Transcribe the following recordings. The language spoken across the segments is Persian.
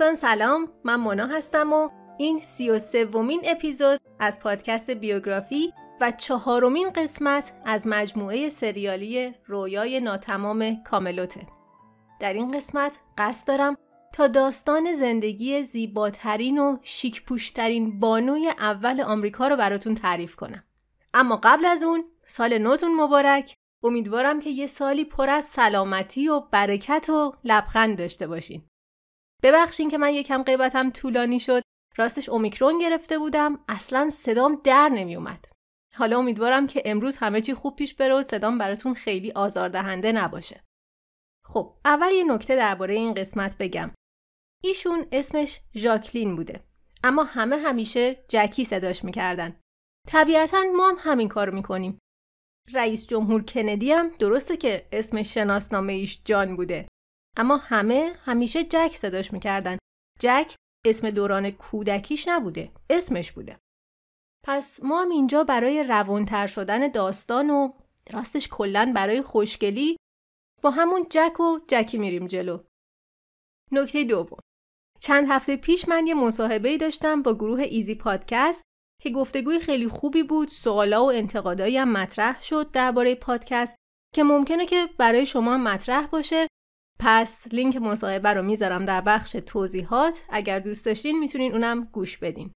دوستان سلام من مونا هستم و این سی و سومین اپیزود از پادکست بیوگرافی و چهارمین قسمت از مجموعه سریالی رویای ناتمام کاملوته در این قسمت قصد دارم تا داستان زندگی زیباترین و شیکپوشترین بانوی اول آمریکا رو براتون تعریف کنم اما قبل از اون سال نوتون مبارک امیدوارم که یه سالی پر از سلامتی و برکت و لبخند داشته باشین ببخشین که من یکم قیبتم طولانی شد راستش اومیکرون گرفته بودم اصلا صدام در نمی اومد. حالا امیدوارم که امروز همه چی خوب پیش بره و صدام براتون خیلی آزاردهنده نباشه خب اول یه نکته درباره این قسمت بگم ایشون اسمش ژاکلین بوده اما همه همیشه جکی صداش میکردن طبیعتا ما هم همین کار میکنیم رئیس جمهور کندی هم درسته که اسم شناسنامه ایش جان بوده اما همه همیشه جک صداش میکردن جک اسم دوران کودکیش نبوده اسمش بوده پس ما هم اینجا برای روانتر شدن داستان و راستش کلا برای خوشگلی با همون جک و جکی میریم جلو نکته دوم چند هفته پیش من یه مصاحبه داشتم با گروه ایزی پادکست که گفتگوی خیلی خوبی بود سوالا و انتقادایی هم مطرح شد درباره پادکست که ممکنه که برای شما مطرح باشه پس لینک مصاحبه رو میذارم در بخش توضیحات اگر دوست داشتین میتونین اونم گوش بدین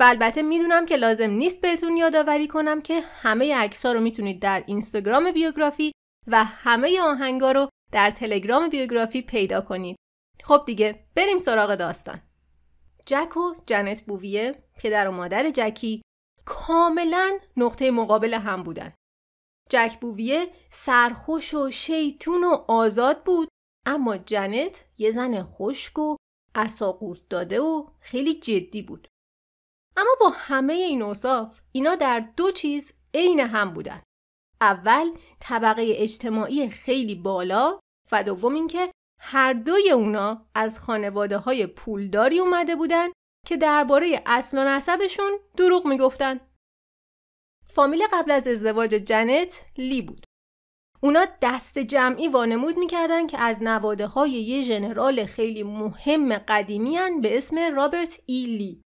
و البته میدونم که لازم نیست بهتون یادآوری کنم که همه عکس‌ها رو میتونید در اینستاگرام بیوگرافی و همه آهنگا رو در تلگرام بیوگرافی پیدا کنید. خب دیگه بریم سراغ داستان. جک و جنت بوویه پدر و مادر جکی کاملا نقطه مقابل هم بودن. جک بوویه سرخوش و شیطون و آزاد بود اما جنت یه زن خشک و اساقورت داده و خیلی جدی بود. اما با همه این اوصاف اینا در دو چیز عین هم بودن. اول طبقه اجتماعی خیلی بالا و دوم اینکه هر دوی اونا از خانواده های پولداری اومده بودن که درباره اصل و نسبشون دروغ میگفتن. فامیل قبل از ازدواج جنت لی بود. اونا دست جمعی وانمود میکردن که از نواده های یه ژنرال خیلی مهم قدیمی به اسم رابرت ایلی.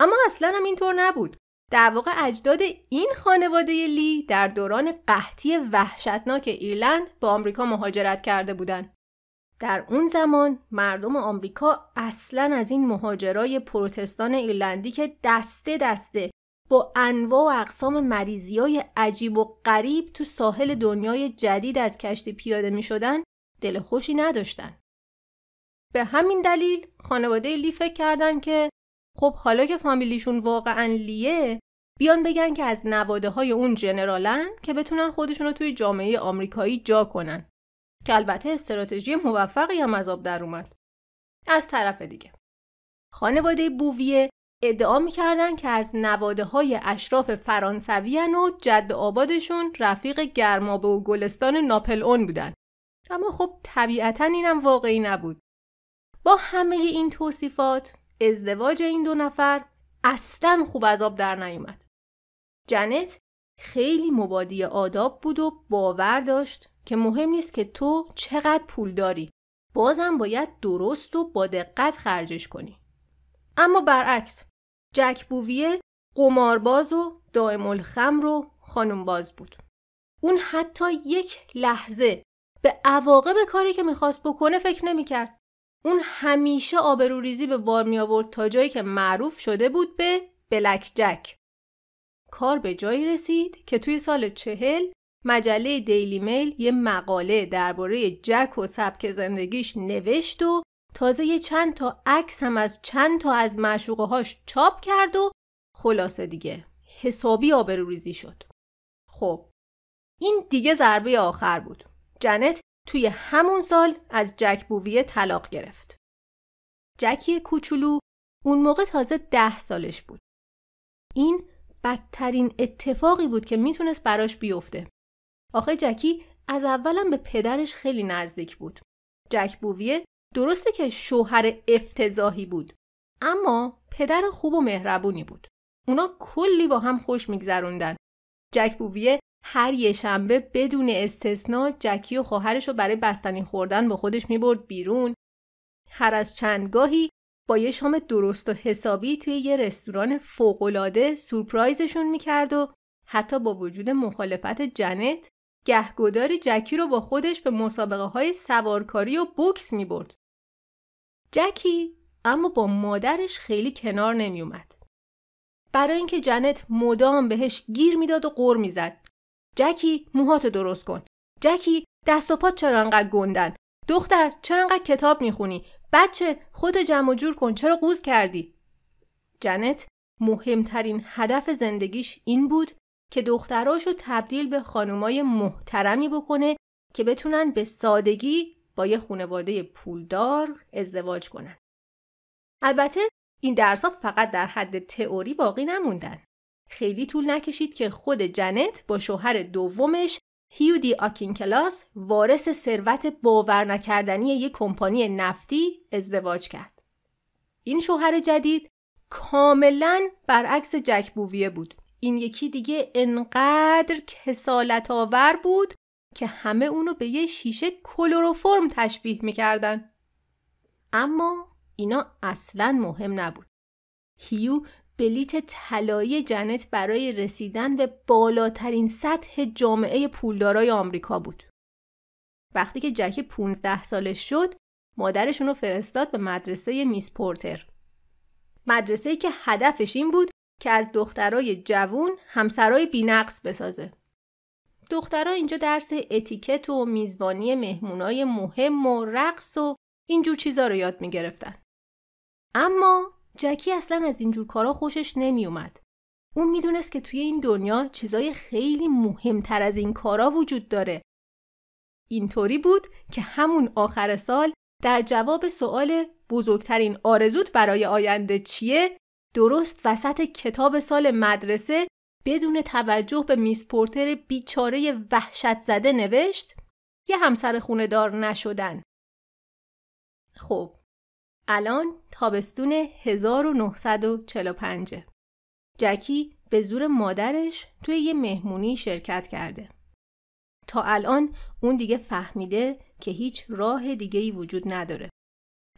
اما اصلا هم اینطور نبود. در واقع اجداد این خانواده لی در دوران قحطی وحشتناک ایرلند به آمریکا مهاجرت کرده بودند. در اون زمان مردم آمریکا اصلا از این مهاجرای پروتستان ایرلندی که دسته دسته با انواع و اقسام مریضی های عجیب و غریب تو ساحل دنیای جدید از کشتی پیاده می شدن دل خوشی نداشتن. به همین دلیل خانواده لی فکر کردن که خب حالا که فامیلیشون واقعا لیه بیان بگن که از نواده های اون جنرالن که بتونن خودشون رو توی جامعه آمریکایی جا کنن که البته استراتژی موفقی هم از آب در اومد. از طرف دیگه خانواده بوویه ادعا میکردن که از نواده های اشراف فرانسوی و جد آبادشون رفیق گرمابه و گلستان ناپل اون بودن. اما خب طبیعتا اینم واقعی نبود. با همه این توصیفات ازدواج این دو نفر اصلا خوب از آب در نیومد. جنت خیلی مبادی آداب بود و باور داشت که مهم نیست که تو چقدر پول داری. بازم باید درست و با دقت خرجش کنی. اما برعکس جک بوویه قمارباز و دائم الخمر و باز بود. اون حتی یک لحظه به عواقب کاری که میخواست بکنه فکر نمیکرد. اون همیشه آبروریزی به بار می آورد تا جایی که معروف شده بود به بلک جک. کار به جایی رسید که توی سال چهل مجله دیلی میل یه مقاله درباره جک و سبک زندگیش نوشت و تازه یه چند تا عکس هم از چند تا از معشوقه هاش چاپ کرد و خلاصه دیگه حسابی آبروریزی شد خب این دیگه ضربه آخر بود جنت توی همون سال از جک بوویه طلاق گرفت جکی کوچولو اون موقع تازه ده سالش بود این بدترین اتفاقی بود که میتونست براش بیفته آخه جکی از اولم به پدرش خیلی نزدیک بود جک بوویه درسته که شوهر افتضاحی بود اما پدر خوب و مهربونی بود اونا کلی با هم خوش میگذروندن جک بوویه هر یه شنبه بدون استثنا جکی و خواهرش رو برای بستنی خوردن با خودش میبرد بیرون هر از چند گاهی با یه شام درست و حسابی توی یه رستوران فوقالعاده سورپرایزشون میکرد و حتی با وجود مخالفت جنت گهگداری جکی رو با خودش به مسابقه های سوارکاری و بوکس میبرد. جکی اما با مادرش خیلی کنار نمیومد. برای اینکه جنت مدام بهش گیر میداد و قر میزد. جکی موهاتو درست کن. جکی دست و پا چرا انقدر گندن؟ دختر چرا انقدر کتاب میخونی؟ بچه خودتو جمع و جور کن چرا قوز کردی؟ جنت مهمترین هدف زندگیش این بود که دختراشو تبدیل به خانمای محترمی بکنه که بتونن به سادگی با یه خانواده پولدار ازدواج کنن. البته این ها فقط در حد تئوری باقی نموندن. خیلی طول نکشید که خود جنت با شوهر دومش هیودی کلاس وارث ثروت باور نکردنی یک کمپانی نفتی ازدواج کرد. این شوهر جدید کاملا برعکس جک بوویه بود. این یکی دیگه انقدر کسالت آور بود که همه اونو به یه شیشه کلوروفرم تشبیه میکردن. اما اینا اصلا مهم نبود. هیو بلیت طلایی جنت برای رسیدن به بالاترین سطح جامعه پولدارای آمریکا بود. وقتی که جک 15 سالش شد، مادرشونو فرستاد به مدرسه میس پورتر. مدرسه که هدفش این بود که از دخترای جوون همسرای بینقص بسازه. دخترها اینجا درس اتیکت و میزبانی مهمونای مهم و رقص و اینجور چیزا رو یاد گرفتن. اما جکی اصلا از اینجور کارا خوشش نمیومد. اون میدونست که توی این دنیا چیزای خیلی مهمتر از این کارا وجود داره. اینطوری بود که همون آخر سال در جواب سوال بزرگترین آرزوت برای آینده چیه درست وسط کتاب سال مدرسه بدون توجه به میس پورتر بیچاره وحشت زده نوشت یه همسر خونه دار نشدن. خب الان تابستون 1945 جکی به زور مادرش توی یه مهمونی شرکت کرده. تا الان اون دیگه فهمیده که هیچ راه دیگه ای وجود نداره.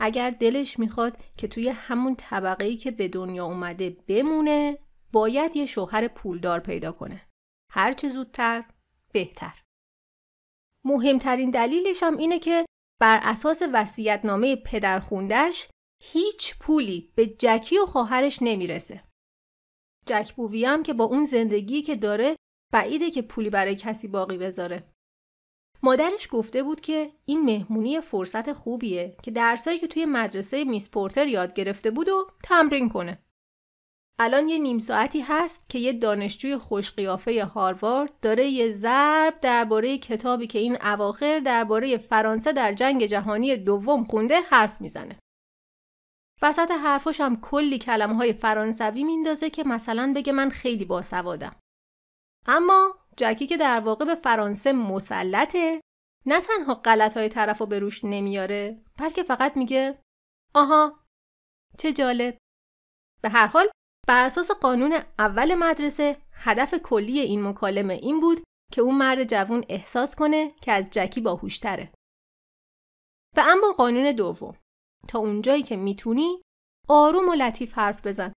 اگر دلش میخواد که توی همون طبقه ای که به دنیا اومده بمونه باید یه شوهر پولدار پیدا کنه. هر چه زودتر بهتر. مهمترین دلیلش هم اینه که بر اساس پدر پدرخوندش هیچ پولی به جکی و خواهرش نمیرسه. جک بووی هم که با اون زندگی که داره بعیده که پولی برای کسی باقی بذاره. مادرش گفته بود که این مهمونی فرصت خوبیه که درسایی که توی مدرسه میس یاد گرفته بود و تمرین کنه. الان یه نیم ساعتی هست که یه دانشجوی خوش قیافه هاروارد داره یه ضرب درباره کتابی که این اواخر درباره فرانسه در جنگ جهانی دوم خونده حرف میزنه. وسط حرفاش هم کلی کلمه های فرانسوی میندازه که مثلا بگه من خیلی باسوادم. اما جکی که در واقع به فرانسه مسلطه نه تنها غلط های طرف رو به روش نمیاره بلکه فقط میگه آها چه جالب به هر حال بر اساس قانون اول مدرسه هدف کلی این مکالمه این بود که اون مرد جوان احساس کنه که از جکی باهوشتره. و اما قانون دوم تا اونجایی که میتونی آروم و لطیف حرف بزن.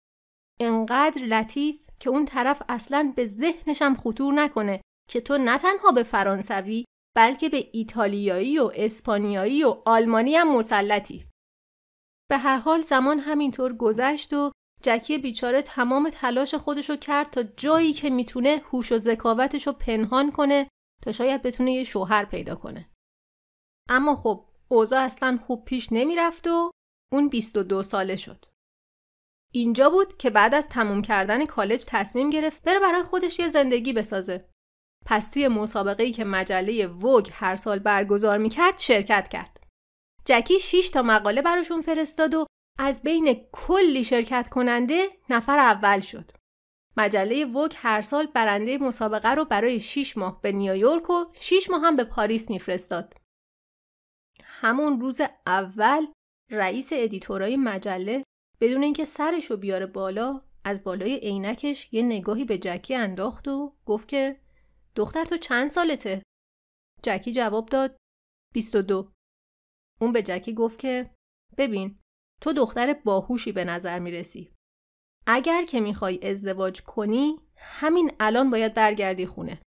انقدر لطیف که اون طرف اصلا به ذهنشم خطور نکنه که تو نه تنها به فرانسوی بلکه به ایتالیایی و اسپانیایی و آلمانی هم مسلطی. به هر حال زمان همینطور گذشت و جکی بیچاره تمام تلاش خودشو کرد تا جایی که میتونه هوش و ذکاوتش رو پنهان کنه تا شاید بتونه یه شوهر پیدا کنه. اما خب اوضاع اصلا خوب پیش نمیرفت و اون 22 ساله شد. اینجا بود که بعد از تموم کردن کالج تصمیم گرفت بره برای خودش یه زندگی بسازه. پس توی ای که مجله ووگ هر سال برگزار میکرد شرکت کرد. جکی 6 تا مقاله براشون فرستاد و از بین کلی شرکت کننده نفر اول شد. مجله ووگ هر سال برنده مسابقه رو برای 6 ماه به نیویورک و 6 ماه هم به پاریس میفرستاد. همون روز اول رئیس ادیتورای مجله بدون اینکه سرش رو بیاره بالا از بالای عینکش یه نگاهی به جکی انداخت و گفت که دختر تو چند سالته؟ جکی جواب داد 22 اون به جکی گفت که ببین تو دختر باهوشی به نظر میرسی اگر که میخوای ازدواج کنی همین الان باید برگردی خونه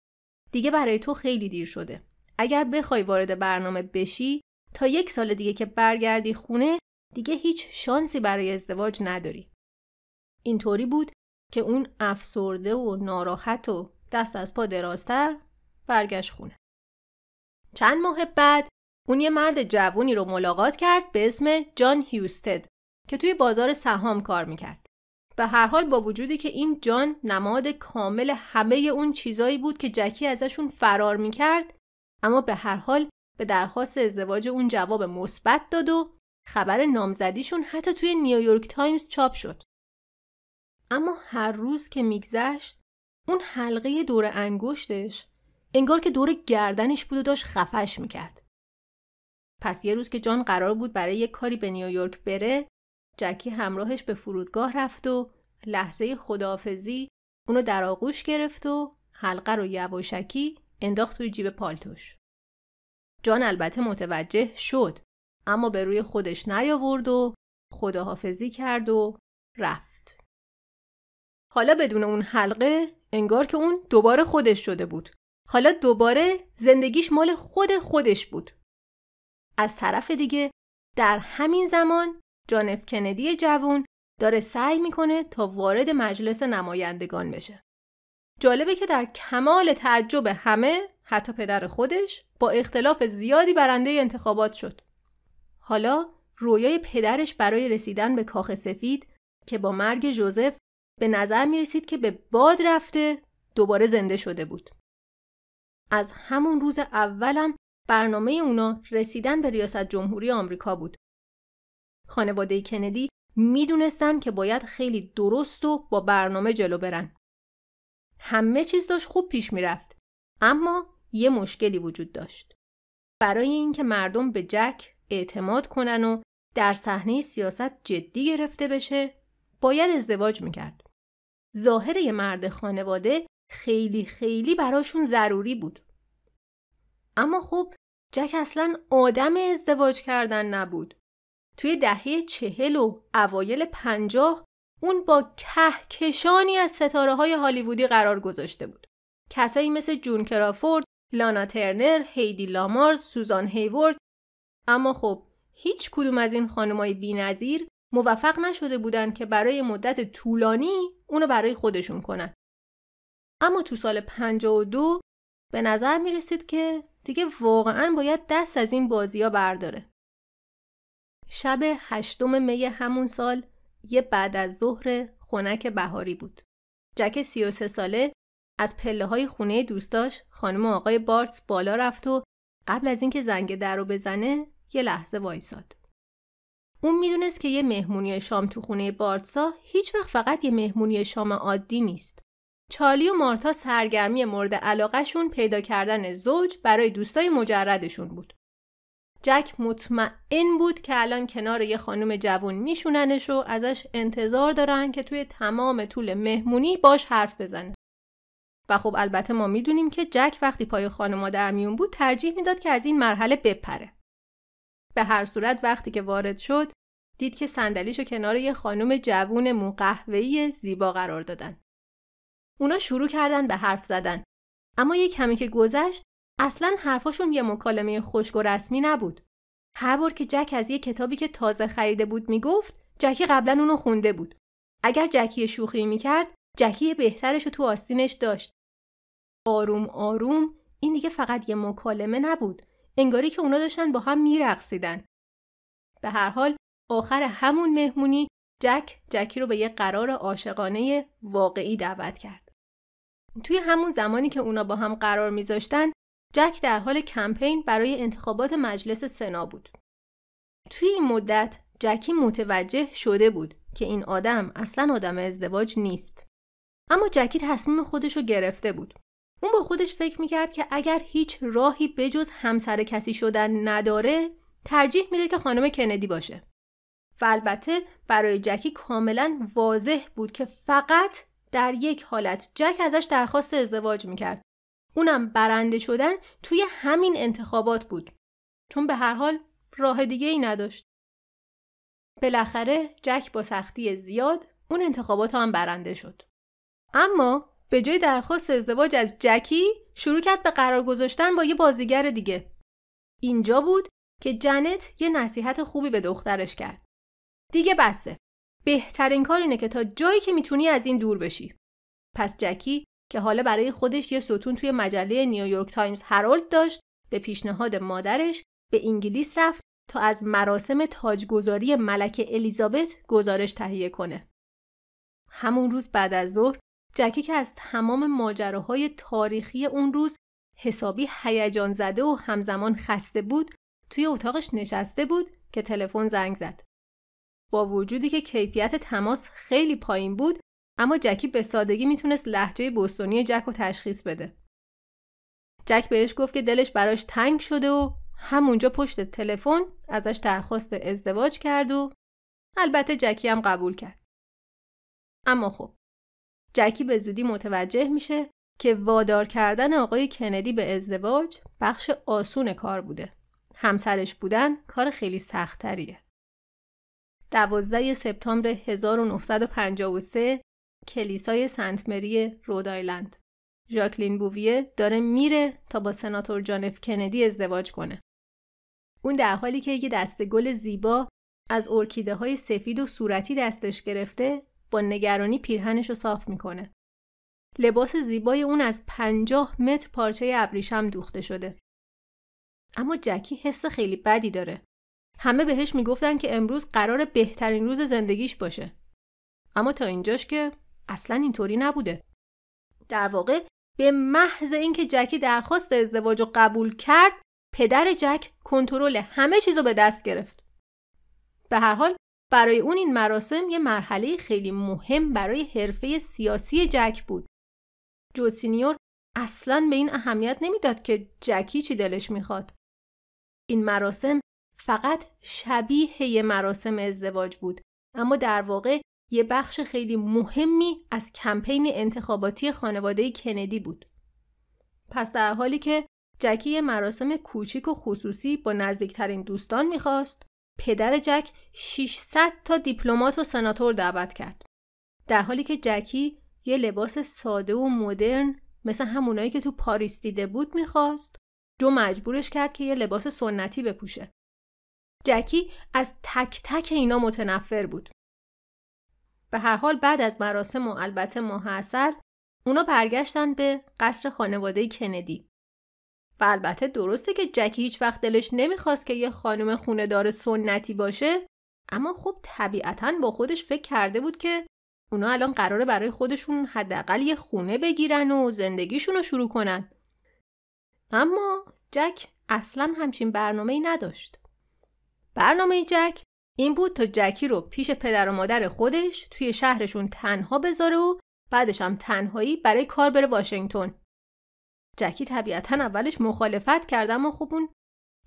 دیگه برای تو خیلی دیر شده اگر بخوای وارد برنامه بشی تا یک سال دیگه که برگردی خونه دیگه هیچ شانسی برای ازدواج نداری اینطوری بود که اون افسرده و ناراحت و دست از پا درازتر برگشت خونه چند ماه بعد اون یه مرد جوونی رو ملاقات کرد به اسم جان هیوستد که توی بازار سهام کار میکرد. به هر حال با وجودی که این جان نماد کامل همه اون چیزایی بود که جکی ازشون فرار میکرد اما به هر حال به درخواست ازدواج اون جواب مثبت داد و خبر نامزدیشون حتی توی نیویورک تایمز چاپ شد. اما هر روز که میگذشت اون حلقه دور انگشتش انگار که دور گردنش بود و داشت خفش میکرد. پس یه روز که جان قرار بود برای یه کاری به نیویورک بره جکی همراهش به فرودگاه رفت و لحظه خداحافظی اونو در آغوش گرفت و حلقه رو یواشکی انداخت توی جیب پالتوش. جان البته متوجه شد اما به روی خودش نیاورد و خداحافظی کرد و رفت. حالا بدون اون حلقه انگار که اون دوباره خودش شده بود. حالا دوباره زندگیش مال خود خودش بود. از طرف دیگه در همین زمان جانف کندی جوون داره سعی میکنه تا وارد مجلس نمایندگان بشه. جالبه که در کمال تعجب همه حتی پدر خودش با اختلاف زیادی برنده انتخابات شد. حالا رویای پدرش برای رسیدن به کاخ سفید که با مرگ جوزف به نظر می رسید که به باد رفته دوباره زنده شده بود. از همون روز اولم برنامه اونا رسیدن به ریاست جمهوری آمریکا بود. خانواده کندی میدونستند که باید خیلی درست و با برنامه جلو برن. همه چیز داشت خوب پیش میرفت. اما یه مشکلی وجود داشت. برای اینکه مردم به جک اعتماد کنن و در صحنه سیاست جدی گرفته بشه، باید ازدواج میکرد. ظاهر یه مرد خانواده خیلی خیلی براشون ضروری بود. اما خب جک اصلا آدم ازدواج کردن نبود. توی دهه چهل و اوایل پنجاه اون با کهکشانی از ستاره های هالیوودی قرار گذاشته بود. کسایی مثل جون کرافورد، لانا ترنر، هیدی لامارز، سوزان هیورد اما خب هیچ کدوم از این خانمای بینظیر موفق نشده بودن که برای مدت طولانی اونو برای خودشون کنن. اما تو سال 52 به نظر می رسید که دیگه واقعا باید دست از این بازی ها برداره. شب هشتم می همون سال یه بعد از ظهر خنک بهاری بود. جک 33 ساله از پله های خونه دوستاش خانم آقای بارتس بالا رفت و قبل از اینکه زنگ در رو بزنه یه لحظه وایساد. اون میدونست که یه مهمونی شام تو خونه بارتسا هیچ وقت فقط یه مهمونی شام عادی نیست. چالی و مارتا سرگرمی مورد علاقهشون پیدا کردن زوج برای دوستای مجردشون بود. جک مطمئن بود که الان کنار یه خانم جوون میشوننش و ازش انتظار دارن که توی تمام طول مهمونی باش حرف بزنه. و خب البته ما میدونیم که جک وقتی پای خانما در میون بود ترجیح میداد که از این مرحله بپره. به هر صورت وقتی که وارد شد دید که صندلیشو کنار یه خانم جوون مو زیبا قرار دادن. اونا شروع کردن به حرف زدن اما یه کمی که گذشت اصلا حرفاشون یه مکالمه خشک و رسمی نبود هر بار که جک از یه کتابی که تازه خریده بود میگفت جکی قبلا اونو خونده بود اگر جکی شوخی میکرد جکی بهترش رو تو آستینش داشت آروم آروم این دیگه فقط یه مکالمه نبود انگاری که اونا داشتن با هم میرقصیدن به هر حال آخر همون مهمونی جک جکی رو به یه قرار عاشقانه واقعی دعوت کرد توی همون زمانی که اونا با هم قرار میذاشتن جک در حال کمپین برای انتخابات مجلس سنا بود. توی این مدت جکی متوجه شده بود که این آدم اصلا آدم ازدواج نیست. اما جکی تصمیم خودش رو گرفته بود. اون با خودش فکر میکرد که اگر هیچ راهی بجز همسر کسی شدن نداره ترجیح میده که خانم کندی باشه. و البته برای جکی کاملا واضح بود که فقط در یک حالت جک ازش درخواست ازدواج میکرد. اونم برنده شدن توی همین انتخابات بود. چون به هر حال راه دیگه ای نداشت. بالاخره جک با سختی زیاد اون انتخابات هم برنده شد. اما به جای درخواست ازدواج از جکی شروع کرد به قرار گذاشتن با یه بازیگر دیگه. اینجا بود که جنت یه نصیحت خوبی به دخترش کرد. دیگه بسه. بهترین کار اینه که تا جایی که میتونی از این دور بشی پس جکی که حالا برای خودش یه ستون توی مجله نیویورک تایمز هرالد داشت به پیشنهاد مادرش به انگلیس رفت تا از مراسم تاجگذاری ملکه الیزابت گزارش تهیه کنه همون روز بعد از ظهر جکی که از تمام ماجراهای تاریخی اون روز حسابی هیجان زده و همزمان خسته بود توی اتاقش نشسته بود که تلفن زنگ زد با وجودی که کیفیت تماس خیلی پایین بود اما جکی به سادگی میتونست لحجه بستونی جک رو تشخیص بده جک بهش گفت که دلش براش تنگ شده و همونجا پشت تلفن ازش درخواست ازدواج کرد و البته جکی هم قبول کرد اما خب جکی به زودی متوجه میشه که وادار کردن آقای کندی به ازدواج بخش آسون کار بوده همسرش بودن کار خیلی سختتریه 12 سپتامبر 1953 کلیسای سنت مری رودایلند ژاکلین بوویه داره میره تا با سناتور جانف اف کندی ازدواج کنه. اون در حالی که یه دسته گل زیبا از ارکیده های سفید و صورتی دستش گرفته با نگرانی پیرهنش رو صاف میکنه. لباس زیبای اون از پنجاه متر پارچه ابریشم دوخته شده. اما جکی حس خیلی بدی داره. همه بهش میگفتن که امروز قرار بهترین روز زندگیش باشه. اما تا اینجاش که اصلا اینطوری نبوده. در واقع به محض اینکه جکی درخواست ازدواج رو قبول کرد، پدر جک کنترل همه چیز رو به دست گرفت. به هر حال برای اون این مراسم یه مرحله خیلی مهم برای حرفه سیاسی جک بود. جو سینیور اصلا به این اهمیت نمیداد که جکی چی دلش میخواد. این مراسم فقط شبیه یه مراسم ازدواج بود اما در واقع یه بخش خیلی مهمی از کمپین انتخاباتی خانواده کندی بود. پس در حالی که جکی یه مراسم کوچیک و خصوصی با نزدیکترین دوستان میخواست، پدر جک 600 تا دیپلمات و سناتور دعوت کرد. در حالی که جکی یه لباس ساده و مدرن مثل همونایی که تو پاریس دیده بود میخواست، جو مجبورش کرد که یه لباس سنتی بپوشه. جکی از تک تک اینا متنفر بود. به هر حال بعد از مراسم و البته ماه اصل اونا برگشتن به قصر خانواده کندی. و البته درسته که جکی هیچ وقت دلش نمیخواست که یه خانم خوندار سنتی باشه اما خب طبیعتا با خودش فکر کرده بود که اونا الان قراره برای خودشون حداقل یه خونه بگیرن و زندگیشون رو شروع کنن. اما جک اصلا همچین برنامه ای نداشت. برنامه جک این بود تا جکی رو پیش پدر و مادر خودش توی شهرشون تنها بذاره و بعدش هم تنهایی برای کار بره واشنگتن. جکی طبیعتا اولش مخالفت کرد اما خب اون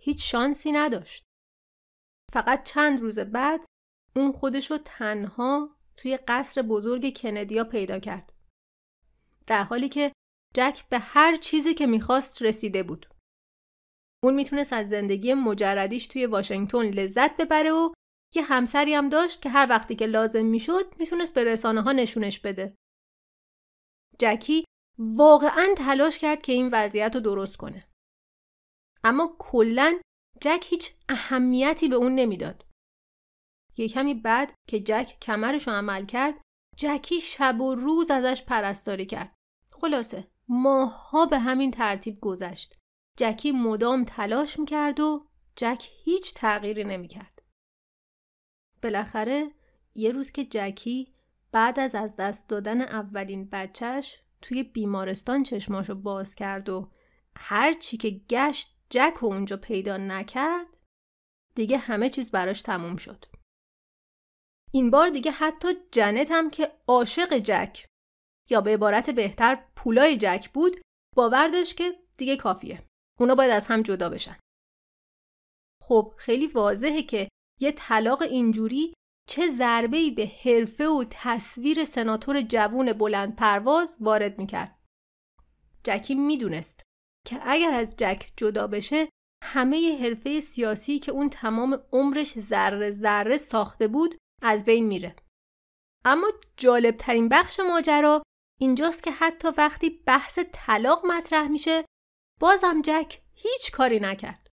هیچ شانسی نداشت. فقط چند روز بعد اون خودش رو تنها توی قصر بزرگ کندیا پیدا کرد. در حالی که جک به هر چیزی که میخواست رسیده بود. اون میتونست از زندگی مجردیش توی واشنگتن لذت ببره و یه همسری هم داشت که هر وقتی که لازم میشد میتونست به رسانه ها نشونش بده. جکی واقعا تلاش کرد که این وضعیت رو درست کنه. اما کلا جک هیچ اهمیتی به اون نمیداد. یه کمی بعد که جک کمرش رو عمل کرد، جکی شب و روز ازش پرستاری کرد. خلاصه ماها به همین ترتیب گذشت. جکی مدام تلاش میکرد و جک هیچ تغییری نمیکرد. بالاخره یه روز که جکی بعد از از دست دادن اولین بچهش توی بیمارستان چشماشو باز کرد و هر چی که گشت جک و اونجا پیدا نکرد دیگه همه چیز براش تموم شد. این بار دیگه حتی جنت هم که عاشق جک یا به عبارت بهتر پولای جک بود باور داشت که دیگه کافیه. اونا باید از هم جدا بشن. خب خیلی واضحه که یه طلاق اینجوری چه ضربه‌ای به حرفه و تصویر سناتور جوون بلند پرواز وارد میکرد. جکی میدونست که اگر از جک جدا بشه همه حرفه سیاسی که اون تمام عمرش ذره ذره ساخته بود از بین میره. اما جالبترین بخش ماجرا اینجاست که حتی وقتی بحث طلاق مطرح میشه بازم جک هیچ کاری نکرد.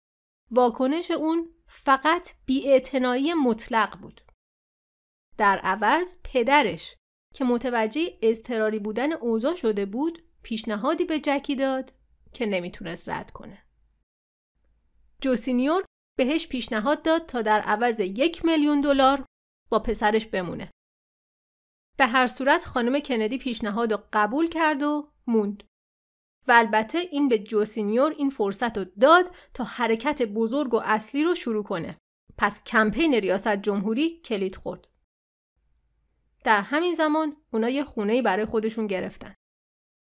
واکنش اون فقط بیاعتنایی مطلق بود. در عوض پدرش که متوجه اضطراری بودن اوضاع شده بود پیشنهادی به جکی داد که نمیتونست رد کنه. جوسینیور بهش پیشنهاد داد تا در عوض یک میلیون دلار با پسرش بمونه. به هر صورت خانم کندی پیشنهاد رو قبول کرد و موند. و البته این به جوسینیور این فرصت رو داد تا حرکت بزرگ و اصلی رو شروع کنه. پس کمپین ریاست جمهوری کلید خورد. در همین زمان اونا یه خونه برای خودشون گرفتن.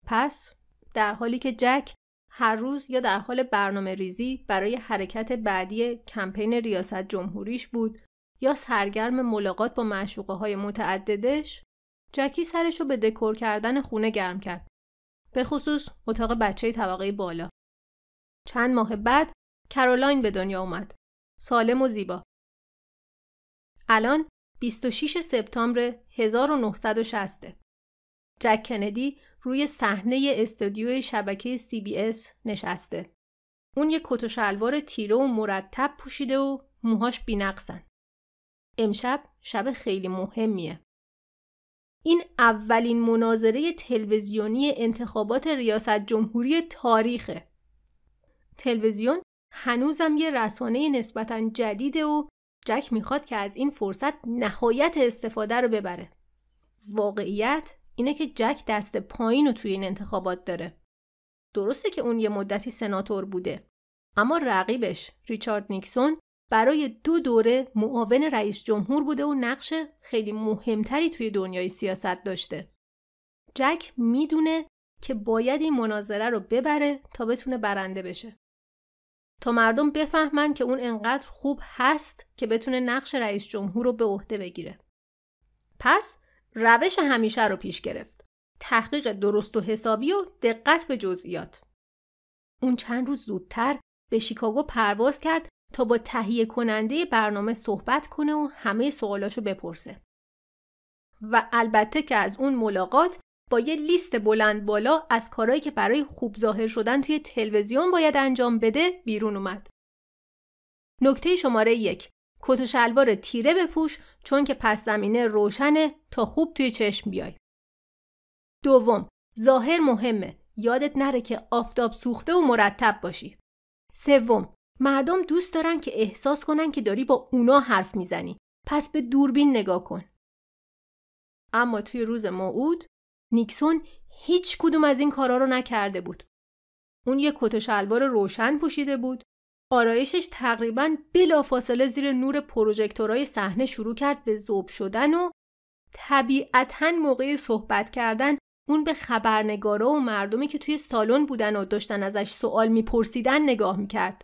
پس در حالی که جک هر روز یا در حال برنامه ریزی برای حرکت بعدی کمپین ریاست جمهوریش بود یا سرگرم ملاقات با معشوقه های متعددش جکی سرش به دکور کردن خونه گرم کرد به خصوص اتاق بچه طبقه بالا. چند ماه بعد کارولاین به دنیا اومد. سالم و زیبا. الان 26 سپتامبر 1960 جک کندی روی صحنه استودیو شبکه CBS نشسته. اون یک کت و شلوار تیره و مرتب پوشیده و موهاش بینقصن. امشب شب خیلی مهمیه. این اولین مناظره تلویزیونی انتخابات ریاست جمهوری تاریخه. تلویزیون هنوزم یه رسانه نسبتا جدیده و جک میخواد که از این فرصت نهایت استفاده رو ببره. واقعیت اینه که جک دست پایین رو توی این انتخابات داره. درسته که اون یه مدتی سناتور بوده اما رقیبش ریچارد نیکسون برای دو دوره معاون رئیس جمهور بوده و نقش خیلی مهمتری توی دنیای سیاست داشته. جک میدونه که باید این مناظره رو ببره تا بتونه برنده بشه. تا مردم بفهمن که اون انقدر خوب هست که بتونه نقش رئیس جمهور رو به عهده بگیره. پس روش همیشه رو پیش گرفت. تحقیق درست و حسابی و دقت به جزئیات. اون چند روز زودتر به شیکاگو پرواز کرد تا با تهیه کننده برنامه صحبت کنه و همه سوالاشو بپرسه. و البته که از اون ملاقات با یه لیست بلند بالا از کارهایی که برای خوب ظاهر شدن توی تلویزیون باید انجام بده بیرون اومد. نکته شماره یک کت و شلوار تیره بپوش چون که پس زمینه روشنه تا خوب توی چشم بیای. دوم ظاهر مهمه یادت نره که آفتاب سوخته و مرتب باشی. سوم مردم دوست دارن که احساس کنن که داری با اونا حرف میزنی پس به دوربین نگاه کن اما توی روز موعود نیکسون هیچ کدوم از این کارا رو نکرده بود اون یه کت و شلوار روشن پوشیده بود آرایشش تقریبا بلافاصله زیر نور پروژکتورهای صحنه شروع کرد به ذوب شدن و طبیعتا موقع صحبت کردن اون به خبرنگارا و مردمی که توی سالن بودن و داشتن ازش سوال میپرسیدن نگاه میکرد.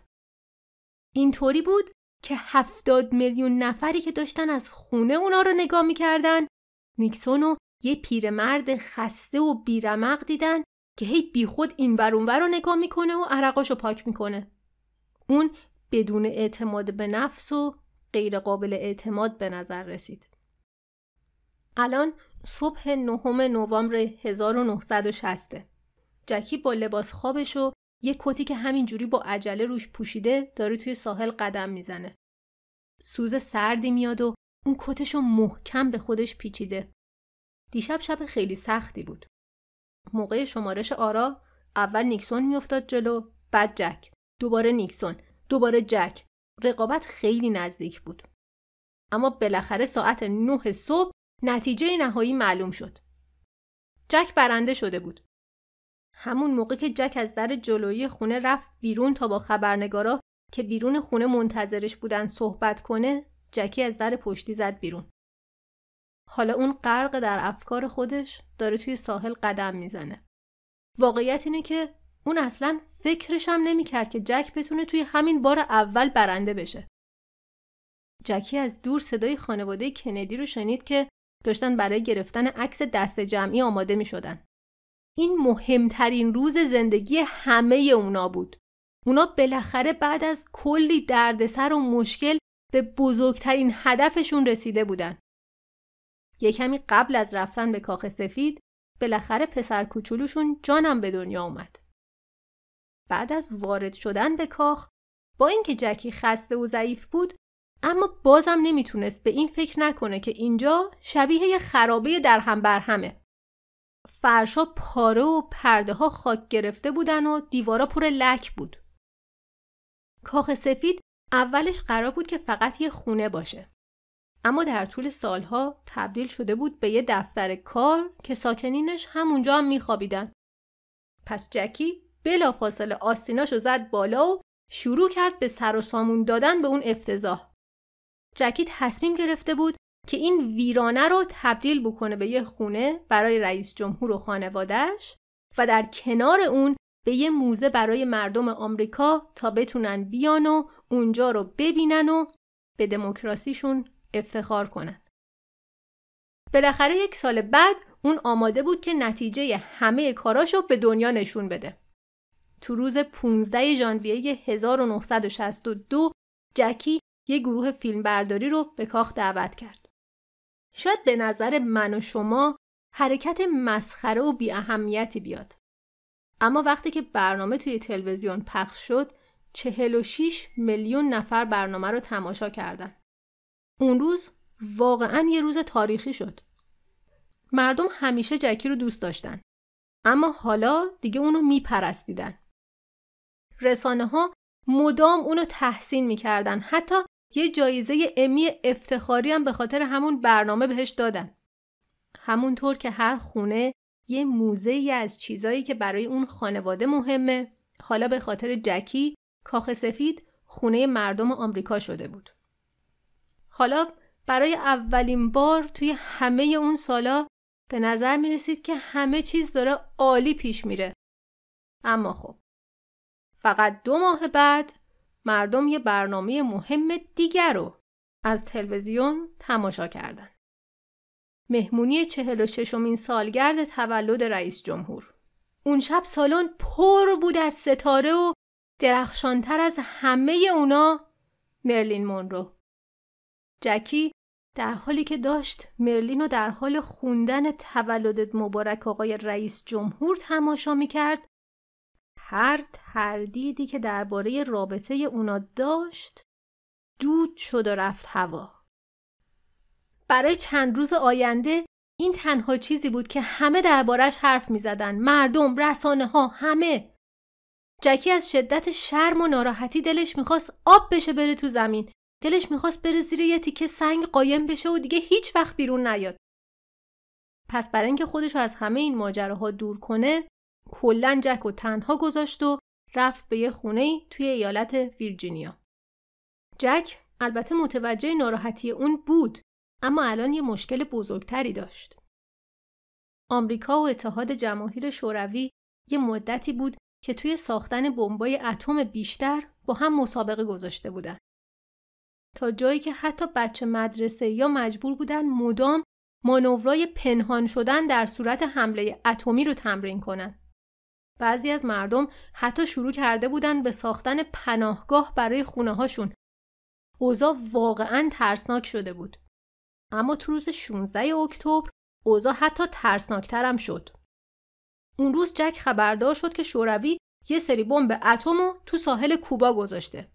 اینطوری بود که هفتاد میلیون نفری که داشتن از خونه اونا رو نگاه میکردن نیکسون و یه پیرمرد خسته و بیرمق دیدن که هی بیخود این ورون رو نگاه میکنه و عرقاشو پاک میکنه. اون بدون اعتماد به نفس و غیر قابل اعتماد به نظر رسید. الان صبح نهم نوامبر 1960 جکی با لباس خوابش یه کتی که همینجوری با عجله روش پوشیده داره توی ساحل قدم میزنه. سوز سردی میاد و اون کتشو محکم به خودش پیچیده. دیشب شب خیلی سختی بود. موقع شمارش آرا اول نیکسون میافتاد جلو بعد جک دوباره نیکسون دوباره جک رقابت خیلی نزدیک بود اما بالاخره ساعت 9 صبح نتیجه نهایی معلوم شد جک برنده شده بود همون موقع که جک از در جلویی خونه رفت بیرون تا با خبرنگارا که بیرون خونه منتظرش بودن صحبت کنه جکی از در پشتی زد بیرون حالا اون غرق در افکار خودش داره توی ساحل قدم میزنه واقعیت اینه که اون اصلا فکرش هم نمیکرد که جک بتونه توی همین بار اول برنده بشه جکی از دور صدای خانواده کندی رو شنید که داشتن برای گرفتن عکس دست جمعی آماده می شدن. این مهمترین روز زندگی همه اونا بود. اونا بالاخره بعد از کلی دردسر و مشکل به بزرگترین هدفشون رسیده بودن. یه کمی قبل از رفتن به کاخ سفید بالاخره پسر کوچولوشون جانم به دنیا اومد. بعد از وارد شدن به کاخ با اینکه جکی خسته و ضعیف بود اما بازم نمیتونست به این فکر نکنه که اینجا شبیه یه خرابه در هم برهمه. فرشا پاره و پرده ها خاک گرفته بودن و دیوارا پر لک بود. کاخ سفید اولش قرار بود که فقط یه خونه باشه. اما در طول سالها تبدیل شده بود به یه دفتر کار که ساکنینش همونجا هم میخوابیدن. پس جکی بلافاصله آستیناشو زد بالا و شروع کرد به سر و سامون دادن به اون افتضاح. جکی تصمیم گرفته بود که این ویرانه رو تبدیل بکنه به یه خونه برای رئیس جمهور و خانوادهش و در کنار اون به یه موزه برای مردم آمریکا تا بتونن بیان و اونجا رو ببینن و به دموکراسیشون افتخار کنن. بالاخره یک سال بعد اون آماده بود که نتیجه همه کاراشو به دنیا نشون بده. تو روز 15 ژانویه 1962 جکی یه گروه فیلمبرداری رو به کاخ دعوت کرد. شاید به نظر من و شما حرکت مسخره و بی اهمیتی بیاد. اما وقتی که برنامه توی تلویزیون پخش شد، 46 میلیون نفر برنامه رو تماشا کردن. اون روز واقعا یه روز تاریخی شد. مردم همیشه جکی رو دوست داشتن. اما حالا دیگه اونو میپرستیدن. رسانه ها مدام اونو تحسین میکردن حتی یه جایزه امی افتخاری هم به خاطر همون برنامه بهش دادن. همونطور که هر خونه یه موزه ای از چیزایی که برای اون خانواده مهمه حالا به خاطر جکی کاخ سفید خونه مردم آمریکا شده بود. حالا برای اولین بار توی همه اون سالا به نظر می رسید که همه چیز داره عالی پیش میره. اما خب فقط دو ماه بعد مردم یه برنامه مهم دیگر رو از تلویزیون تماشا کردند. مهمونی 46 ششمین سالگرد تولد رئیس جمهور. اون شب سالن پر بود از ستاره و درخشانتر از همه اونا مرلین مونرو. جکی در حالی که داشت مرلین رو در حال خوندن تولدت مبارک آقای رئیس جمهور تماشا می کرد هر تردیدی که درباره رابطه اونا داشت دود شد و رفت هوا. برای چند روز آینده این تنها چیزی بود که همه دربارش حرف می زدن. مردم، رسانه ها، همه. جکی از شدت شرم و ناراحتی دلش میخواست آب بشه بره تو زمین. دلش میخواست بره زیر یه تیکه سنگ قایم بشه و دیگه هیچ وقت بیرون نیاد. پس برای اینکه خودش رو از همه این ماجراها دور کنه کلا جک و تنها گذاشت و رفت به یه خونه توی ایالت ویرجینیا. جک البته متوجه ناراحتی اون بود اما الان یه مشکل بزرگتری داشت. آمریکا و اتحاد جماهیر شوروی یه مدتی بود که توی ساختن بمبای اتم بیشتر با هم مسابقه گذاشته بودن. تا جایی که حتی بچه مدرسه یا مجبور بودن مدام مانورای پنهان شدن در صورت حمله اتمی رو تمرین کنن. بعضی از مردم حتی شروع کرده بودن به ساختن پناهگاه برای خونه هاشون. اوضاع واقعا ترسناک شده بود. اما تو روز 16 اکتبر اوزا حتی ترسناکترم شد. اون روز جک خبردار شد که شوروی یه سری بمب اتمو تو ساحل کوبا گذاشته.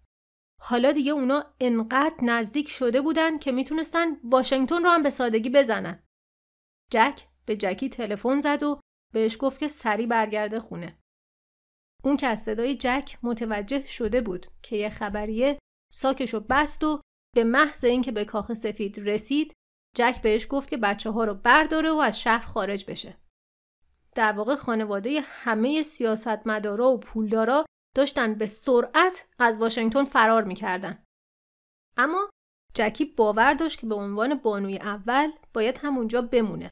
حالا دیگه اونا انقدر نزدیک شده بودن که میتونستن واشنگتن رو هم به سادگی بزنن. جک به جکی تلفن زد و بهش گفت که سری برگرده خونه. اون که از صدای جک متوجه شده بود که یه خبریه ساکشو بست و به محض اینکه به کاخ سفید رسید جک بهش گفت که بچه ها رو برداره و از شهر خارج بشه. در واقع خانواده همه سیاستمدارا و پولدارا داشتن به سرعت از واشنگتن فرار میکردن. اما جکی باور داشت که به عنوان بانوی اول باید همونجا بمونه.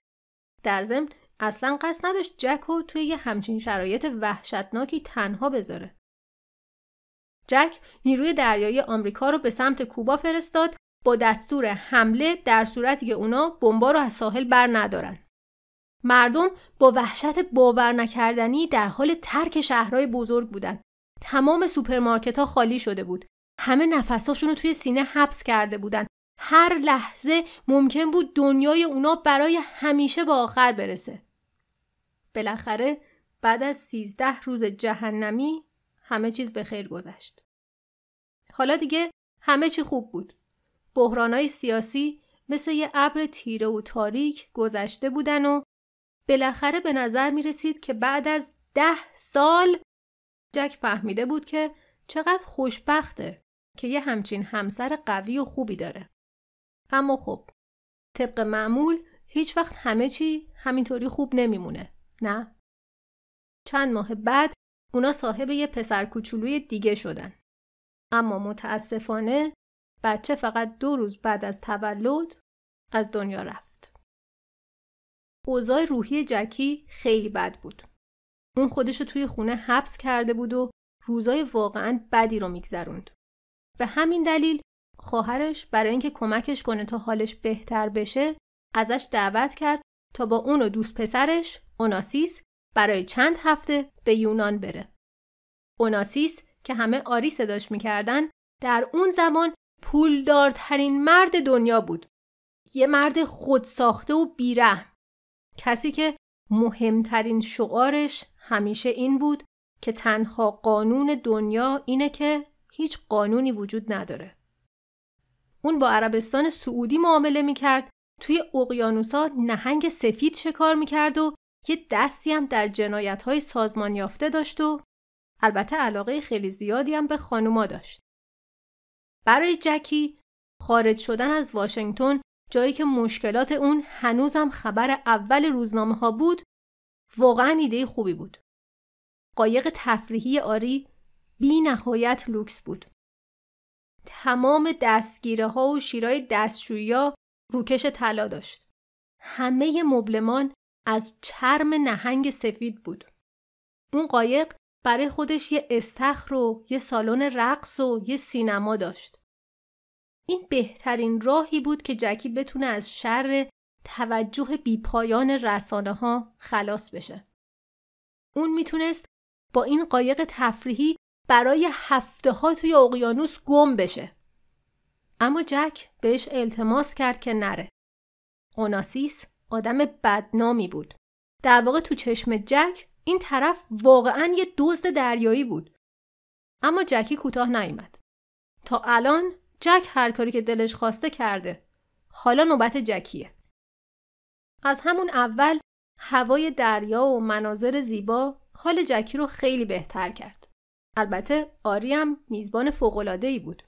در ضمن اصلا قصد نداشت جک و توی یه همچین شرایط وحشتناکی تنها بذاره. جک نیروی دریایی آمریکا رو به سمت کوبا فرستاد با دستور حمله در صورتی که اونا بمبا رو از ساحل بر ندارن. مردم با وحشت باور نکردنی در حال ترک شهرهای بزرگ بودن. تمام سوپرمارکت‌ها ها خالی شده بود. همه نفساشون رو توی سینه حبس کرده بودن. هر لحظه ممکن بود دنیای اونا برای همیشه به آخر برسه. بالاخره بعد از سیزده روز جهنمی همه چیز به خیر گذشت. حالا دیگه همه چی خوب بود. بحرانای سیاسی مثل یه ابر تیره و تاریک گذشته بودن و بالاخره به نظر می رسید که بعد از ده سال جک فهمیده بود که چقدر خوشبخته که یه همچین همسر قوی و خوبی داره. اما خب طبق معمول هیچ وقت همه چی همینطوری خوب نمیمونه. نه. چند ماه بعد اونا صاحب یه پسر کوچولوی دیگه شدن. اما متاسفانه بچه فقط دو روز بعد از تولد از دنیا رفت. اوضاع روحی جکی خیلی بد بود. اون خودش رو توی خونه حبس کرده بود و روزای واقعا بدی رو میگذروند. به همین دلیل خواهرش برای اینکه کمکش کنه تا حالش بهتر بشه ازش دعوت کرد تا با اون و دوست پسرش اوناسیس برای چند هفته به یونان بره. اوناسیس که همه آری صداش میکردن در اون زمان پولدارترین مرد دنیا بود. یه مرد خودساخته و بیره. کسی که مهمترین شعارش همیشه این بود که تنها قانون دنیا اینه که هیچ قانونی وجود نداره. اون با عربستان سعودی معامله میکرد توی اقیانوسا نهنگ سفید شکار میکرد و که دستی هم در جنایت های سازمان یافته داشت و البته علاقه خیلی زیادی هم به خانوما داشت. برای جکی خارج شدن از واشنگتن جایی که مشکلات اون هنوزم خبر اول روزنامه ها بود واقعا ایده خوبی بود. قایق تفریحی آری بی نهایت لوکس بود. تمام دستگیره ها و شیرای دستشویی روکش طلا داشت. همه مبلمان از چرم نهنگ سفید بود. اون قایق برای خودش یه استخر و یه سالن رقص و یه سینما داشت. این بهترین راهی بود که جکی بتونه از شر توجه بیپایان رسانه ها خلاص بشه. اون میتونست با این قایق تفریحی برای هفته ها توی اقیانوس گم بشه. اما جک بهش التماس کرد که نره. اوناسیس آدم بدنامی بود در واقع تو چشم جک این طرف واقعا یه دزد دریایی بود اما جکی کوتاه نیامد تا الان جک هر کاری که دلش خواسته کرده حالا نوبت جکیه از همون اول هوای دریا و مناظر زیبا حال جکی رو خیلی بهتر کرد البته آریم میزبان فوق‌العاده‌ای بود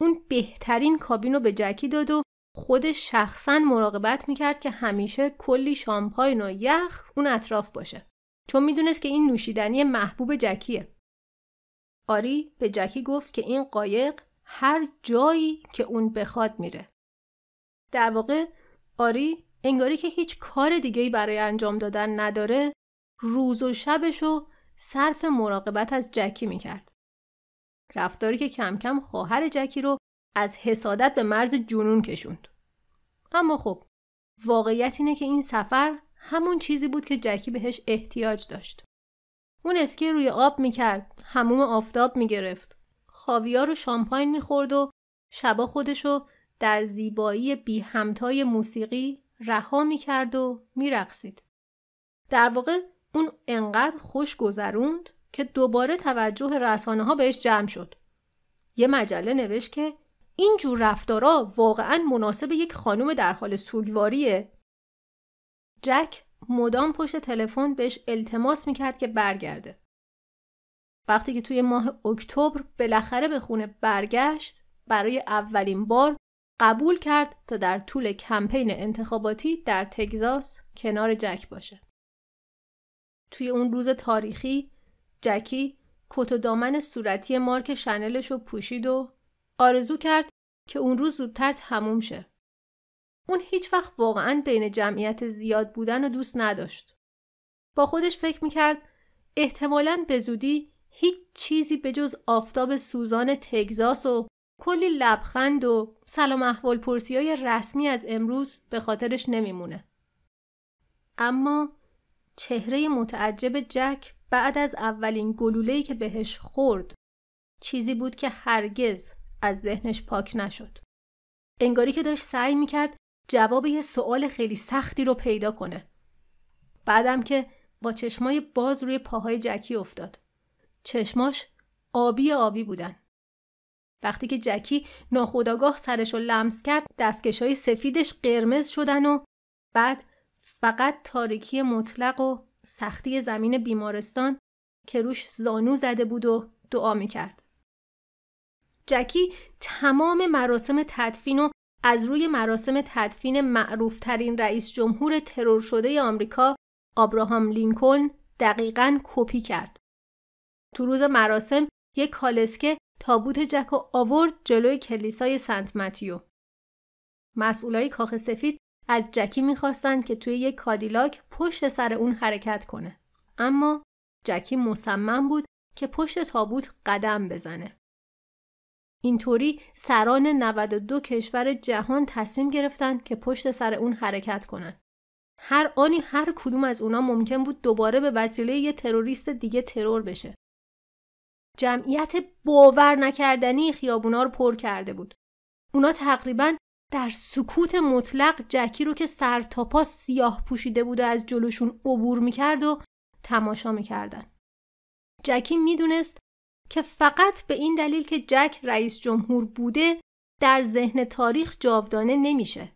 اون بهترین کابین رو به جکی داد و خودش شخصا مراقبت میکرد که همیشه کلی شامپاین و یخ اون اطراف باشه چون میدونست که این نوشیدنی محبوب جکیه آری به جکی گفت که این قایق هر جایی که اون بخواد میره در واقع آری انگاری که هیچ کار دیگه‌ای برای انجام دادن نداره روز و شبش رو صرف مراقبت از جکی میکرد رفتاری که کم کم خواهر جکی رو از حسادت به مرز جنون کشوند. اما خب واقعیت اینه که این سفر همون چیزی بود که جکی بهش احتیاج داشت. اون اسکی روی آب میکرد، هموم آفتاب میگرفت، خاویار و شامپاین میخورد و شبا خودشو در زیبایی بی همتای موسیقی رها میکرد و میرقصید. در واقع اون انقدر خوش گذروند که دوباره توجه رسانه ها بهش جمع شد. یه مجله نوشت که این جور رفتارا واقعا مناسب یک خانم در حال سوگواریه. جک مدام پشت تلفن بهش التماس میکرد که برگرده. وقتی که توی ماه اکتبر بالاخره به خونه برگشت برای اولین بار قبول کرد تا در طول کمپین انتخاباتی در تگزاس کنار جک باشه. توی اون روز تاریخی جکی کت و دامن صورتی مارک شنلش رو پوشید و آرزو کرد که اون روز زودتر تموم شه. اون هیچ وقت واقعا بین جمعیت زیاد بودن و دوست نداشت. با خودش فکر میکرد احتمالا به زودی هیچ چیزی به جز آفتاب سوزان تگزاس و کلی لبخند و سلام احوال پرسی های رسمی از امروز به خاطرش نمیمونه. اما چهره متعجب جک بعد از اولین گلولهی که بهش خورد چیزی بود که هرگز از ذهنش پاک نشد. انگاری که داشت سعی میکرد جواب یه سوال خیلی سختی رو پیدا کنه. بعدم که با چشمای باز روی پاهای جکی افتاد. چشماش آبی آبی بودن. وقتی که جکی ناخداگاه سرش رو لمس کرد دستکش های سفیدش قرمز شدن و بعد فقط تاریکی مطلق و سختی زمین بیمارستان که روش زانو زده بود و دعا میکرد. جکی تمام مراسم تدفین و از روی مراسم تدفین معروفترین رئیس جمهور ترور شده آمریکا آبراهام لینکلن دقیقا کپی کرد. تو روز مراسم یک کالسکه تابوت جک و آورد جلوی کلیسای سنت متیو. مسئولای کاخ سفید از جکی میخواستند که توی یک کادیلاک پشت سر اون حرکت کنه. اما جکی مصمم بود که پشت تابوت قدم بزنه. اینطوری سران 92 کشور جهان تصمیم گرفتند که پشت سر اون حرکت کنن. هر آنی هر کدوم از اونا ممکن بود دوباره به وسیله یه تروریست دیگه ترور بشه. جمعیت باور نکردنی خیابونا رو پر کرده بود. اونا تقریبا در سکوت مطلق جکی رو که سر تا پا سیاه پوشیده بود و از جلوشون عبور میکرد و تماشا میکردن. جکی میدونست که فقط به این دلیل که جک رئیس جمهور بوده در ذهن تاریخ جاودانه نمیشه.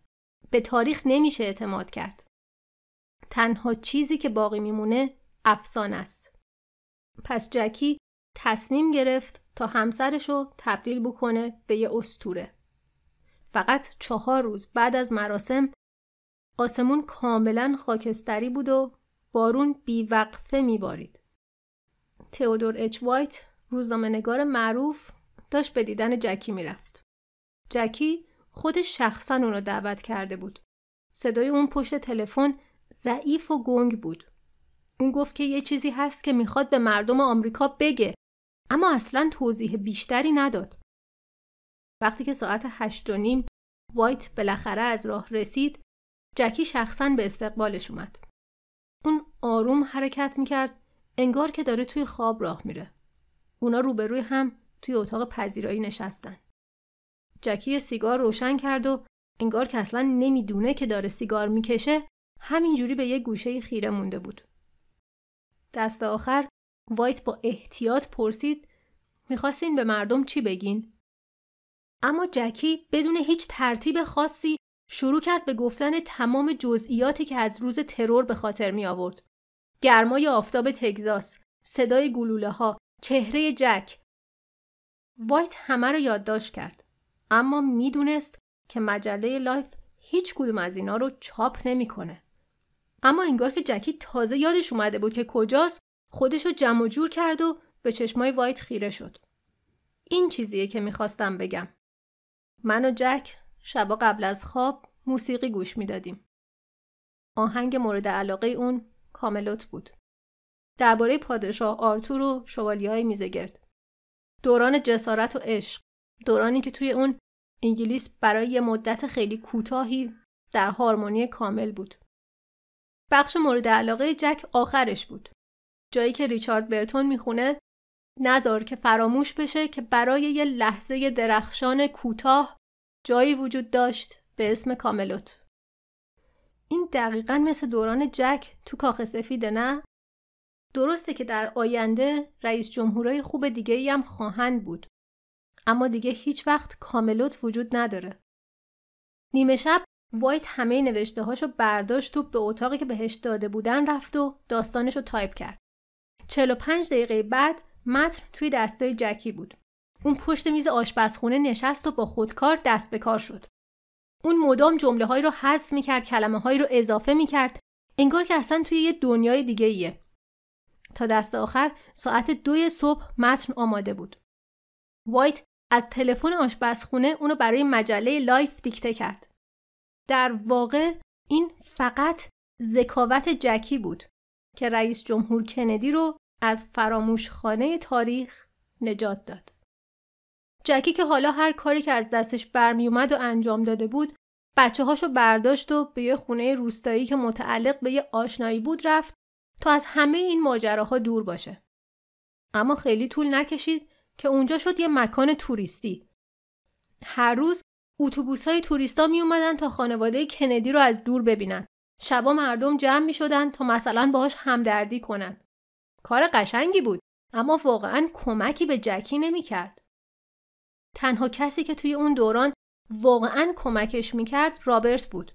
به تاریخ نمیشه اعتماد کرد. تنها چیزی که باقی میمونه افسانه است. پس جکی تصمیم گرفت تا همسرش رو تبدیل بکنه به یه استوره. فقط چهار روز بعد از مراسم آسمون کاملا خاکستری بود و بارون بیوقفه میبارید. تئودور اچ وایت نگار معروف داشت به دیدن جکی میرفت. جکی خودش شخصا اون رو دعوت کرده بود. صدای اون پشت تلفن ضعیف و گنگ بود. اون گفت که یه چیزی هست که میخواد به مردم آمریکا بگه اما اصلا توضیح بیشتری نداد. وقتی که ساعت هشت و نیم وایت بالاخره از راه رسید جکی شخصا به استقبالش اومد. اون آروم حرکت میکرد انگار که داره توی خواب راه میره. اونا روبروی هم توی اتاق پذیرایی نشستن. جکی سیگار روشن کرد و انگار که اصلا نمیدونه که داره سیگار میکشه همینجوری به یه گوشه خیره مونده بود. دست آخر وایت با احتیاط پرسید میخواستین به مردم چی بگین؟ اما جکی بدون هیچ ترتیب خاصی شروع کرد به گفتن تمام جزئیاتی که از روز ترور به خاطر می آورد. گرمای آفتاب تگزاس، صدای گلوله ها، چهره جک وایت همه رو یادداشت کرد اما میدونست که مجله لایف هیچ کدوم از اینا رو چاپ نمیکنه. اما انگار که جکی تازه یادش اومده بود که کجاست خودش رو جمع و جور کرد و به چشمای وایت خیره شد. این چیزیه که میخواستم بگم. من و جک شبا قبل از خواب موسیقی گوش میدادیم. آهنگ مورد علاقه اون کاملوت بود. درباره پادشاه آرتور و شوالی های میزگرد. دوران جسارت و عشق دورانی که توی اون انگلیس برای یه مدت خیلی کوتاهی در هارمونی کامل بود. بخش مورد علاقه جک آخرش بود. جایی که ریچارد برتون میخونه نزار که فراموش بشه که برای یه لحظه درخشان کوتاه جایی وجود داشت به اسم کاملوت. این دقیقا مثل دوران جک تو کاخ سفیده نه؟ درسته که در آینده رئیس جمهورای خوب دیگه ای هم خواهند بود. اما دیگه هیچ وقت کاملوت وجود نداره. نیمه شب وایت همه نوشته هاشو برداشت و به اتاقی که بهش داده بودن رفت و داستانش رو تایپ کرد. 45 دقیقه بعد متن توی دستای جکی بود. اون پشت میز آشپزخونه نشست و با خودکار دست به کار شد. اون مدام جمله هایی رو حذف میکرد، کلمه هایی رو اضافه میکرد، انگار که اصلا توی یه دنیای دیگه ایه. تا دست آخر ساعت دوی صبح متن آماده بود. وایت از تلفن آشپزخونه اونو برای مجله لایف دیکته کرد. در واقع این فقط ذکاوت جکی بود که رئیس جمهور کندی رو از فراموشخانه تاریخ نجات داد. جکی که حالا هر کاری که از دستش برمیومد و انجام داده بود بچه هاشو برداشت و به یه خونه روستایی که متعلق به یه آشنایی بود رفت تا از همه این ماجراها دور باشه. اما خیلی طول نکشید که اونجا شد یه مکان توریستی. هر روز اتوبوس های توریستا می اومدن تا خانواده کندی رو از دور ببینن. شبا مردم جمع می شدن تا مثلا باهاش همدردی کنن. کار قشنگی بود اما واقعا کمکی به جکی نمی کرد. تنها کسی که توی اون دوران واقعا کمکش می کرد رابرت بود.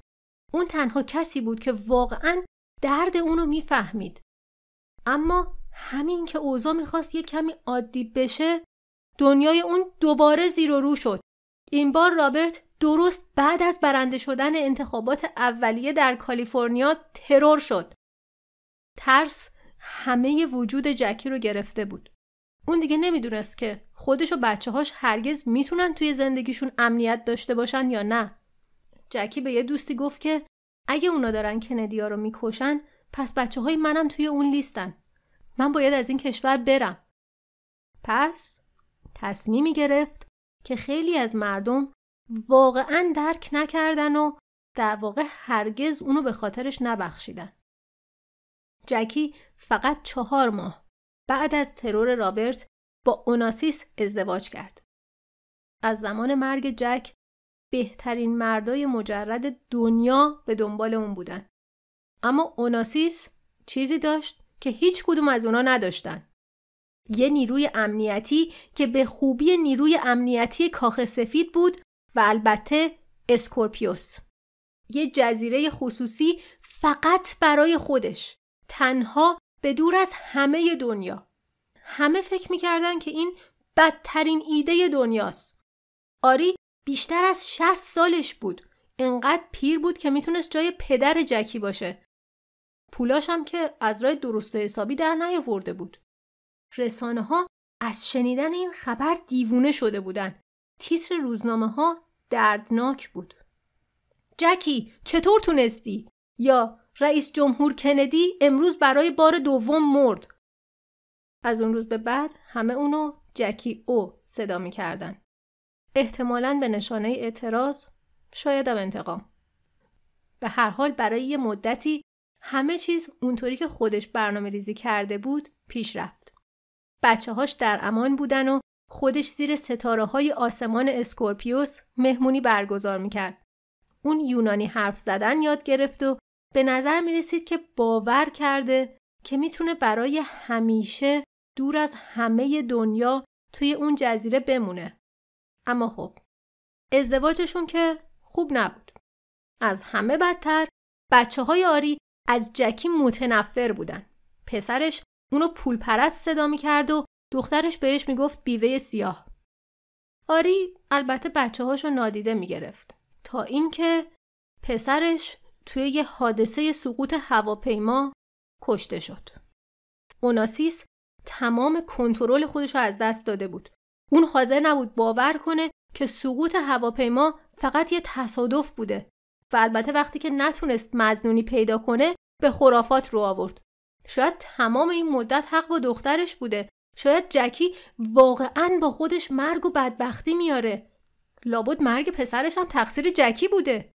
اون تنها کسی بود که واقعا درد اونو میفهمید اما همین که اوزا میخواست یه کمی عادی بشه دنیای اون دوباره زیر و رو شد این بار رابرت درست بعد از برنده شدن انتخابات اولیه در کالیفرنیا ترور شد ترس همه وجود جکی رو گرفته بود اون دیگه نمیدونست که خودش و بچه هاش هرگز میتونن توی زندگیشون امنیت داشته باشن یا نه جکی به یه دوستی گفت که اگه اونا دارن کندیا رو میکشن پس بچه های منم توی اون لیستن من باید از این کشور برم پس تصمیمی گرفت که خیلی از مردم واقعا درک نکردن و در واقع هرگز اونو به خاطرش نبخشیدن جکی فقط چهار ماه بعد از ترور رابرت با اوناسیس ازدواج کرد از زمان مرگ جک بهترین مردای مجرد دنیا به دنبال اون بودن اما اوناسیس چیزی داشت که هیچ کدوم از اونا نداشتن یه نیروی امنیتی که به خوبی نیروی امنیتی کاخ سفید بود و البته اسکورپیوس یه جزیره خصوصی فقط برای خودش تنها به دور از همه دنیا همه فکر میکردن که این بدترین ایده دنیاست آری بیشتر از 60 سالش بود. انقدر پیر بود که میتونست جای پدر جکی باشه. پولاش هم که از رای درست و حسابی در نیاورده بود. رسانه ها از شنیدن این خبر دیوونه شده بودن. تیتر روزنامه ها دردناک بود. جکی چطور تونستی؟ یا رئیس جمهور کندی امروز برای بار دوم مرد. از اون روز به بعد همه اونو جکی او صدا کردن. احتمالا به نشانه اعتراض شاید هم انتقام به هر حال برای یه مدتی همه چیز اونطوری که خودش برنامه ریزی کرده بود پیش رفت بچه هاش در امان بودن و خودش زیر ستاره های آسمان اسکورپیوس مهمونی برگزار میکرد. اون یونانی حرف زدن یاد گرفت و به نظر می رسید که باور کرده که میتونه برای همیشه دور از همه دنیا توی اون جزیره بمونه. اما خب ازدواجشون که خوب نبود. از همه بدتر بچه های آری از جکی متنفر بودن. پسرش اونو پول پرست صدا می کرد و دخترش بهش می گفت بیوه سیاه. آری البته بچه هاشو نادیده می گرفت. تا اینکه پسرش توی یه حادثه سقوط هواپیما کشته شد. اوناسیس تمام کنترل خودش رو از دست داده بود. اون حاضر نبود باور کنه که سقوط هواپیما فقط یه تصادف بوده و البته وقتی که نتونست مزنونی پیدا کنه به خرافات رو آورد شاید تمام این مدت حق با دخترش بوده شاید جکی واقعا با خودش مرگ و بدبختی میاره لابد مرگ پسرش هم تقصیر جکی بوده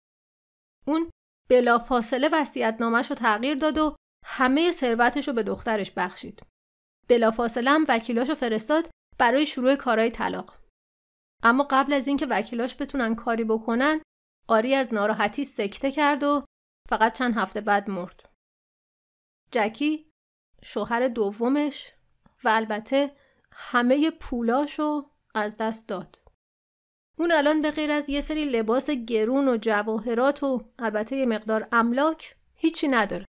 اون بلافاصله نامش رو تغییر داد و همه ثروتش رو به دخترش بخشید بلافاصله هم وکیلاش فرستاد برای شروع کارهای طلاق اما قبل از اینکه وکیلاش بتونن کاری بکنن آری از ناراحتی سکته کرد و فقط چند هفته بعد مرد جکی شوهر دومش و البته همه پولاشو از دست داد اون الان به غیر از یه سری لباس گرون و جواهرات و البته یه مقدار املاک هیچی نداره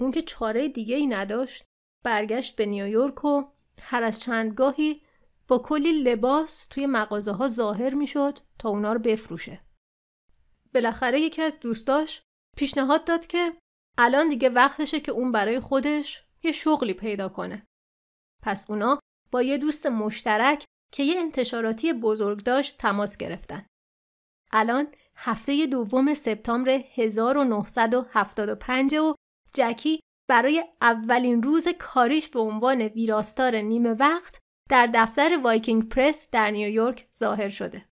اون که چاره دیگه ای نداشت برگشت به نیویورک و هر از چند گاهی با کلی لباس توی مغازه ها ظاهر میشد تا اونا رو بفروشه. بالاخره یکی از دوستاش پیشنهاد داد که الان دیگه وقتشه که اون برای خودش یه شغلی پیدا کنه. پس اونا با یه دوست مشترک که یه انتشاراتی بزرگ داشت تماس گرفتن. الان هفته دوم سپتامبر 1975 و جکی برای اولین روز کاریش به عنوان ویراستار نیمه وقت در دفتر وایکینگ پرس در نیویورک ظاهر شده.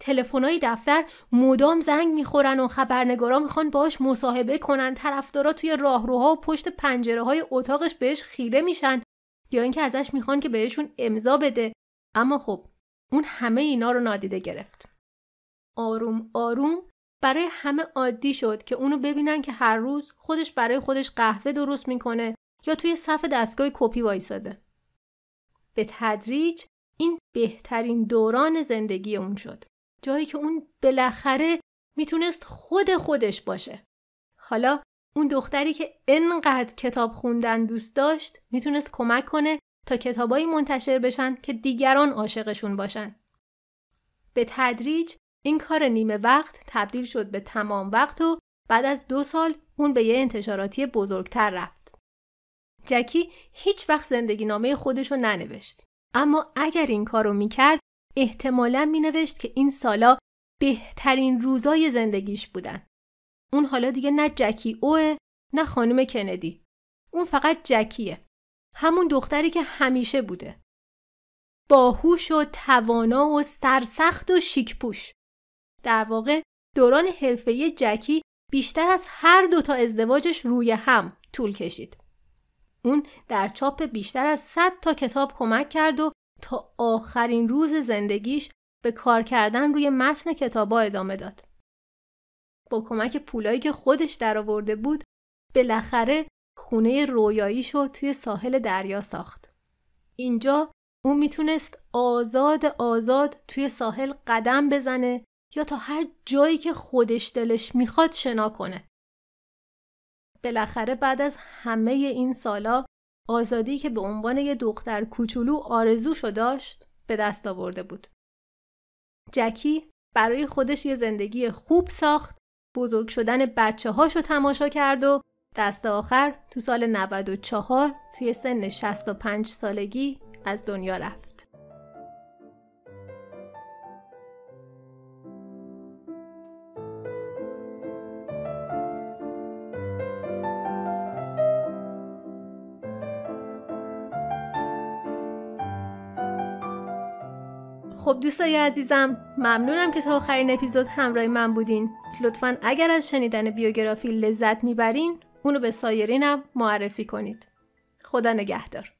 تلفن‌های دفتر مدام زنگ میخورن و خبرنگارا میخوان باش مصاحبه کنن طرفدارا توی راهروها و پشت پنجره های اتاقش بهش خیره میشن یا اینکه ازش میخوان که بهشون امضا بده اما خب اون همه اینا رو نادیده گرفت آروم آروم برای همه عادی شد که اونو ببینن که هر روز خودش برای خودش قهوه درست میکنه یا توی صف دستگاه کپی وایساده. به تدریج این بهترین دوران زندگی اون شد. جایی که اون بالاخره میتونست خود خودش باشه. حالا اون دختری که انقدر کتاب خوندن دوست داشت میتونست کمک کنه تا کتابایی منتشر بشن که دیگران عاشقشون باشن. به تدریج این کار نیمه وقت تبدیل شد به تمام وقت و بعد از دو سال اون به یه انتشاراتی بزرگتر رفت. جکی هیچ وقت زندگی نامه خودشو ننوشت. اما اگر این کارو میکرد احتمالا مینوشت که این سالا بهترین روزای زندگیش بودن. اون حالا دیگه نه جکی اوه نه خانم کندی. اون فقط جکیه. همون دختری که همیشه بوده. باهوش و توانا و سرسخت و پوش. در واقع دوران حرفه‌ای جکی بیشتر از هر دو تا ازدواجش روی هم طول کشید. اون در چاپ بیشتر از 100 تا کتاب کمک کرد و تا آخرین روز زندگیش به کار کردن روی متن کتابا ادامه داد. با کمک پولایی که خودش درآورده بود، بالاخره خونه رویاییش رو توی ساحل دریا ساخت. اینجا او میتونست آزاد آزاد توی ساحل قدم بزنه یا تا هر جایی که خودش دلش میخواد شنا کنه. بالاخره بعد از همه این سالا آزادی که به عنوان یه دختر کوچولو آرزوشو داشت به دست آورده بود. جکی برای خودش یه زندگی خوب ساخت، بزرگ شدن بچه هاشو تماشا کرد و دست آخر تو سال 94 توی سن 65 سالگی از دنیا رفت. خب دوستای عزیزم ممنونم که تا آخرین اپیزود همراه من بودین لطفا اگر از شنیدن بیوگرافی لذت میبرین اونو به سایرینم معرفی کنید خدا نگهدار